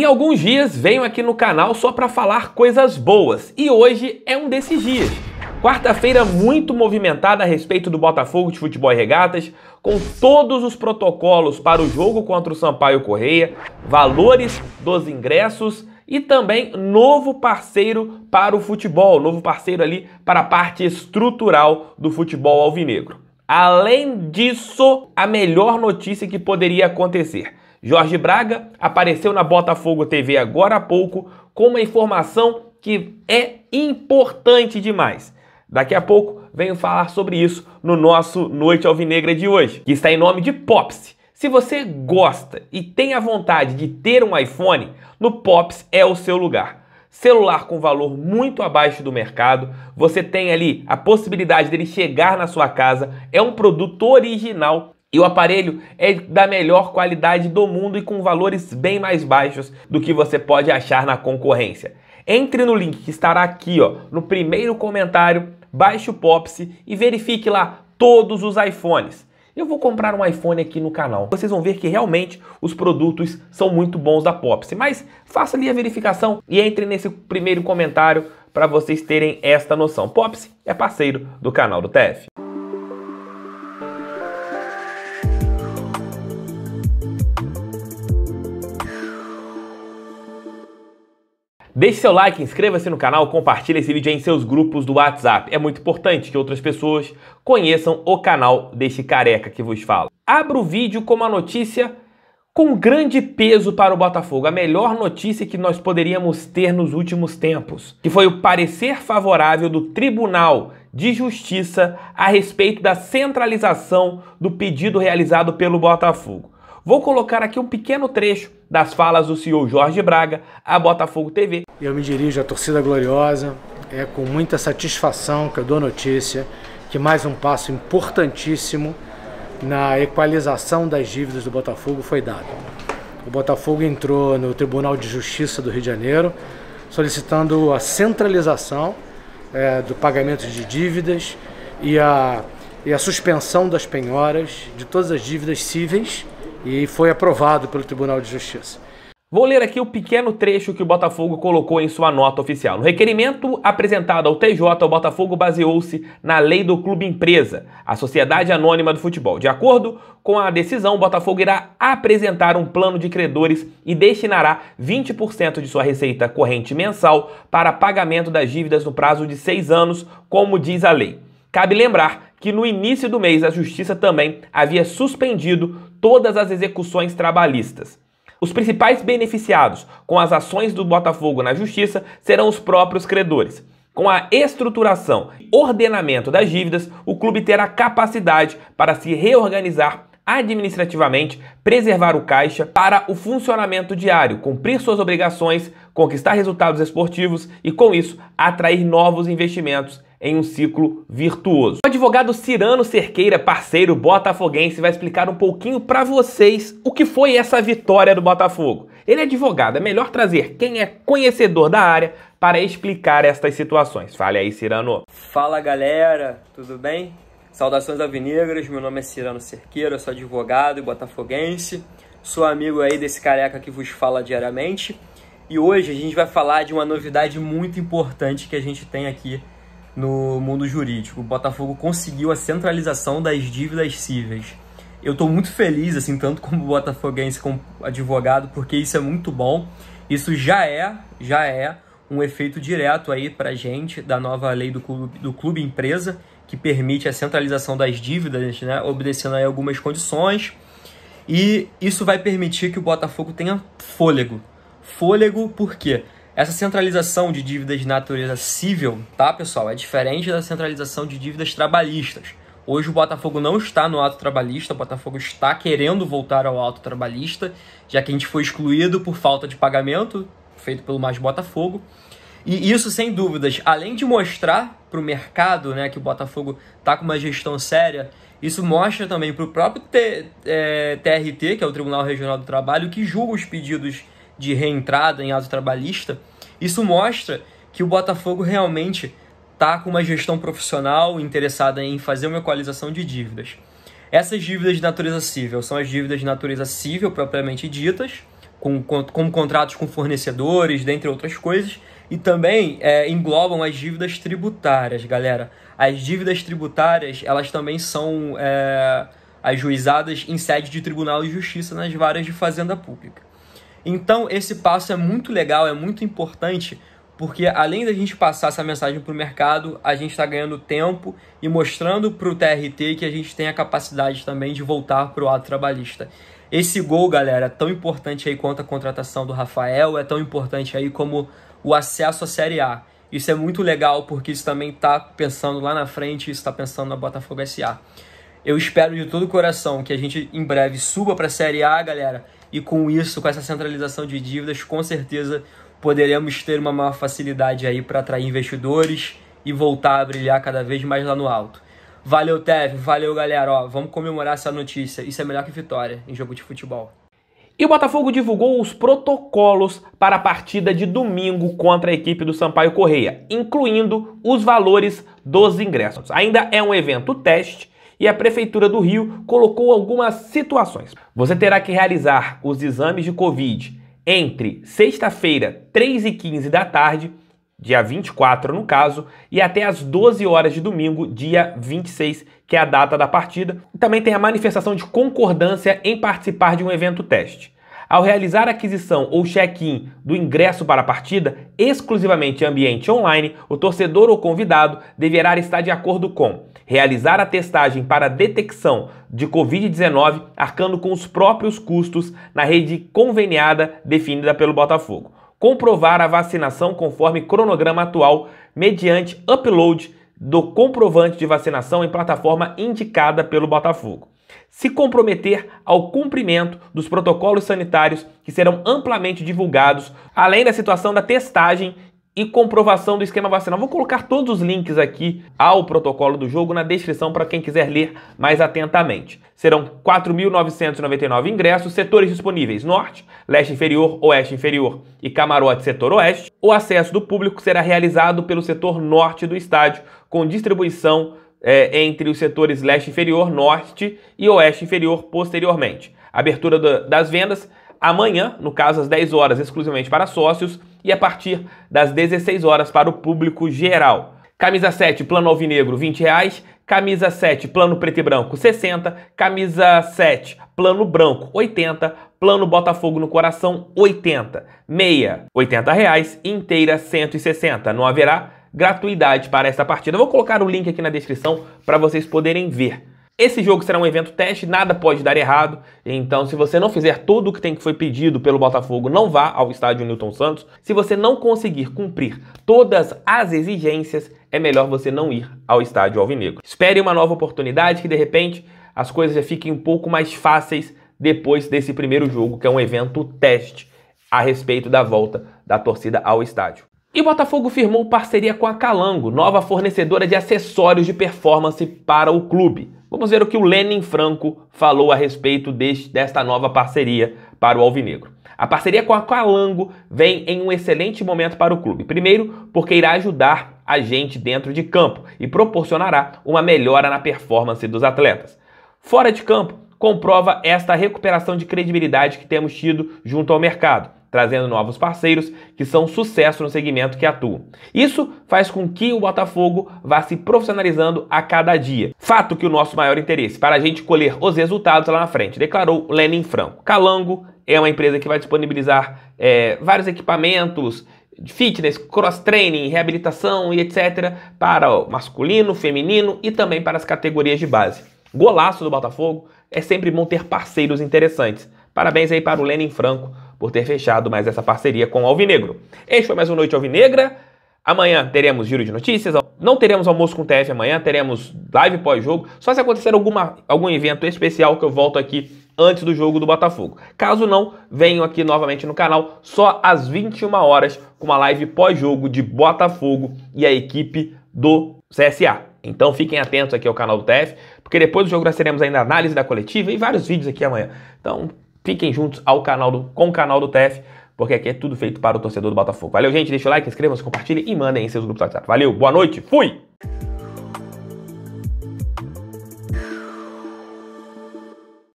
Em alguns dias venho aqui no canal só para falar coisas boas e hoje é um desses dias. Quarta-feira muito movimentada a respeito do Botafogo de Futebol e Regatas, com todos os protocolos para o jogo contra o Sampaio Correia, valores dos ingressos e também novo parceiro para o futebol, novo parceiro ali para a parte estrutural do futebol alvinegro. Além disso, a melhor notícia que poderia acontecer Jorge Braga apareceu na Botafogo TV agora há pouco com uma informação que é importante demais. Daqui a pouco venho falar sobre isso no nosso Noite Alvinegra de hoje, que está em nome de Pops. Se você gosta e tem a vontade de ter um iPhone, no Pops é o seu lugar. Celular com valor muito abaixo do mercado, você tem ali a possibilidade dele chegar na sua casa, é um produto original e o aparelho é da melhor qualidade do mundo e com valores bem mais baixos do que você pode achar na concorrência. Entre no link que estará aqui, ó, no primeiro comentário, baixe o Popse e verifique lá todos os iPhones. Eu vou comprar um iPhone aqui no canal. Vocês vão ver que realmente os produtos são muito bons da Popse, mas faça ali a verificação e entre nesse primeiro comentário para vocês terem esta noção. Popse é parceiro do canal do TF. Deixe seu like, inscreva-se no canal, compartilhe esse vídeo em seus grupos do WhatsApp. É muito importante que outras pessoas conheçam o canal deste careca que vos fala. Abra o vídeo com uma notícia com grande peso para o Botafogo, a melhor notícia que nós poderíamos ter nos últimos tempos, que foi o parecer favorável do Tribunal de Justiça a respeito da centralização do pedido realizado pelo Botafogo. Vou colocar aqui um pequeno trecho das falas do senhor Jorge Braga a Botafogo TV. Eu me dirijo à torcida gloriosa, é com muita satisfação que eu dou notícia que mais um passo importantíssimo na equalização das dívidas do Botafogo foi dado. O Botafogo entrou no Tribunal de Justiça do Rio de Janeiro solicitando a centralização é, do pagamento de dívidas e a, e a suspensão das penhoras de todas as dívidas cíveis e foi aprovado pelo Tribunal de Justiça. Vou ler aqui o pequeno trecho que o Botafogo colocou em sua nota oficial. No requerimento apresentado ao TJ, o Botafogo baseou-se na lei do clube empresa, a sociedade anônima do futebol. De acordo com a decisão, o Botafogo irá apresentar um plano de credores e destinará 20% de sua receita corrente mensal para pagamento das dívidas no prazo de seis anos, como diz a lei. Cabe lembrar que no início do mês a Justiça também havia suspendido todas as execuções trabalhistas. Os principais beneficiados com as ações do Botafogo na justiça serão os próprios credores. Com a estruturação e ordenamento das dívidas, o clube terá capacidade para se reorganizar administrativamente, preservar o caixa para o funcionamento diário, cumprir suas obrigações, conquistar resultados esportivos e, com isso, atrair novos investimentos em um ciclo virtuoso. O advogado Cirano Cerqueira, parceiro botafoguense, vai explicar um pouquinho para vocês o que foi essa vitória do Botafogo. Ele é advogado, é melhor trazer quem é conhecedor da área para explicar estas situações. Fale aí, Cirano. Fala, galera, tudo bem? Saudações alvinegras, meu nome é Cirano Cerqueira, sou advogado e botafoguense, sou amigo aí desse careca que vos fala diariamente. E hoje a gente vai falar de uma novidade muito importante que a gente tem aqui no mundo jurídico. O Botafogo conseguiu a centralização das dívidas cíveis. Eu estou muito feliz, assim, tanto como botafoguense, como advogado, porque isso é muito bom. Isso já é, já é um efeito direto aí para gente da nova lei do clube, do clube empresa, que permite a centralização das dívidas, né, obedecendo aí algumas condições. E isso vai permitir que o Botafogo tenha fôlego. Fôlego por quê? Essa centralização de dívidas de natureza civil, tá, pessoal, é diferente da centralização de dívidas trabalhistas. Hoje o Botafogo não está no ato trabalhista, o Botafogo está querendo voltar ao ato trabalhista, já que a gente foi excluído por falta de pagamento feito pelo Mais Botafogo. E isso, sem dúvidas, além de mostrar para o mercado né, que o Botafogo está com uma gestão séria, isso mostra também para o próprio T, é, TRT, que é o Tribunal Regional do Trabalho, que julga os pedidos de reentrada em ato trabalhista, isso mostra que o Botafogo realmente está com uma gestão profissional interessada em fazer uma equalização de dívidas. Essas dívidas de natureza civil são as dívidas de natureza civil propriamente ditas, com, com, como contratos com fornecedores, dentre outras coisas, e também é, englobam as dívidas tributárias, galera. As dívidas tributárias, elas também são é, ajuizadas em sede de Tribunal de Justiça nas varas de Fazenda Pública. Então, esse passo é muito legal, é muito importante, porque além da gente passar essa mensagem para o mercado, a gente está ganhando tempo e mostrando para o TRT que a gente tem a capacidade também de voltar para o ato trabalhista. Esse gol, galera, é tão importante aí quanto a contratação do Rafael, é tão importante aí como o acesso à Série A. Isso é muito legal porque isso também está pensando lá na frente, está pensando na Botafogo SA. Eu espero de todo o coração que a gente em breve suba para a Série A, galera e com isso, com essa centralização de dívidas, com certeza poderemos ter uma maior facilidade aí para atrair investidores e voltar a brilhar cada vez mais lá no alto. Valeu, Tev, valeu, galera. Ó, vamos comemorar essa notícia. Isso é melhor que vitória em jogo de futebol. E o Botafogo divulgou os protocolos para a partida de domingo contra a equipe do Sampaio Correia, incluindo os valores dos ingressos. Ainda é um evento teste, e a Prefeitura do Rio colocou algumas situações. Você terá que realizar os exames de Covid entre sexta-feira, 3 e 15 da tarde, dia 24 no caso, e até as 12 horas de domingo, dia 26, que é a data da partida. Também tem a manifestação de concordância em participar de um evento teste. Ao realizar a aquisição ou check-in do ingresso para a partida, exclusivamente em ambiente online, o torcedor ou convidado deverá estar de acordo com realizar a testagem para detecção de Covid-19, arcando com os próprios custos na rede conveniada definida pelo Botafogo, comprovar a vacinação conforme cronograma atual, mediante upload do comprovante de vacinação em plataforma indicada pelo Botafogo se comprometer ao cumprimento dos protocolos sanitários que serão amplamente divulgados, além da situação da testagem e comprovação do esquema vacinal. Vou colocar todos os links aqui ao protocolo do jogo na descrição para quem quiser ler mais atentamente. Serão 4.999 ingressos, setores disponíveis norte, leste inferior, oeste inferior e camarote setor oeste. O acesso do público será realizado pelo setor norte do estádio, com distribuição é, entre os setores leste inferior, norte e oeste inferior posteriormente. Abertura do, das vendas amanhã, no caso às 10 horas, exclusivamente para sócios e a partir das 16 horas para o público geral. Camisa 7, plano alvinegro, 20 reais. Camisa 7, plano preto e branco, 60. Camisa 7, plano branco, 80. Plano Botafogo no coração, 80. Meia, 80 reais. Inteira, 160. Não haverá gratuidade para essa partida. Eu vou colocar o link aqui na descrição para vocês poderem ver. Esse jogo será um evento teste, nada pode dar errado. Então, se você não fizer tudo o que tem que foi pedido pelo Botafogo, não vá ao estádio Newton Santos. Se você não conseguir cumprir todas as exigências, é melhor você não ir ao estádio Alvinegro. Espere uma nova oportunidade que de repente as coisas já fiquem um pouco mais fáceis depois desse primeiro jogo, que é um evento teste a respeito da volta da torcida ao estádio. E Botafogo firmou parceria com a Calango, nova fornecedora de acessórios de performance para o clube. Vamos ver o que o Lenin Franco falou a respeito deste, desta nova parceria para o Alvinegro. A parceria com a Calango vem em um excelente momento para o clube. Primeiro, porque irá ajudar a gente dentro de campo e proporcionará uma melhora na performance dos atletas. Fora de campo, comprova esta recuperação de credibilidade que temos tido junto ao mercado trazendo novos parceiros que são sucesso no segmento que atuam. Isso faz com que o Botafogo vá se profissionalizando a cada dia. Fato que o nosso maior interesse para a gente colher os resultados lá na frente, declarou Lenin Franco. Calango é uma empresa que vai disponibilizar é, vários equipamentos de fitness, cross-training, reabilitação e etc. para o masculino, feminino e também para as categorias de base. Golaço do Botafogo, é sempre bom ter parceiros interessantes. Parabéns aí para o Lenin Franco por ter fechado mais essa parceria com o Alvinegro. Este foi mais um Noite Alvinegra. Amanhã teremos giro de notícias. Não teremos almoço com o TF amanhã, teremos live pós-jogo. Só se acontecer alguma, algum evento especial que eu volto aqui antes do jogo do Botafogo. Caso não, venham aqui novamente no canal só às 21 horas com uma live pós-jogo de Botafogo e a equipe do CSA. Então fiquem atentos aqui ao canal do TF, porque depois do jogo nós teremos ainda análise da coletiva e vários vídeos aqui amanhã. Então fiquem juntos ao canal do, com o canal do TF, porque aqui é tudo feito para o torcedor do Botafogo. Valeu, gente. Deixa o like, inscreva se compartilhe e mandem em seus grupos do WhatsApp. Valeu, boa noite, fui!